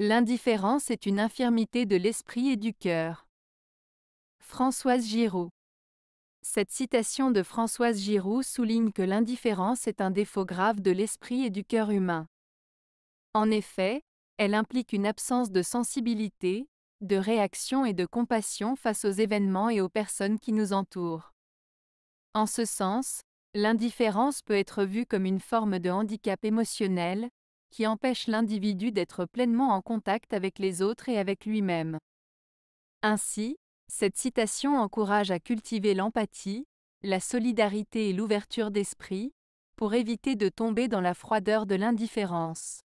L'indifférence est une infirmité de l'esprit et du cœur. Françoise Giroud Cette citation de Françoise Giroud souligne que l'indifférence est un défaut grave de l'esprit et du cœur humain. En effet, elle implique une absence de sensibilité, de réaction et de compassion face aux événements et aux personnes qui nous entourent. En ce sens, l'indifférence peut être vue comme une forme de handicap émotionnel, qui empêche l'individu d'être pleinement en contact avec les autres et avec lui-même. Ainsi, cette citation encourage à cultiver l'empathie, la solidarité et l'ouverture d'esprit, pour éviter de tomber dans la froideur de l'indifférence.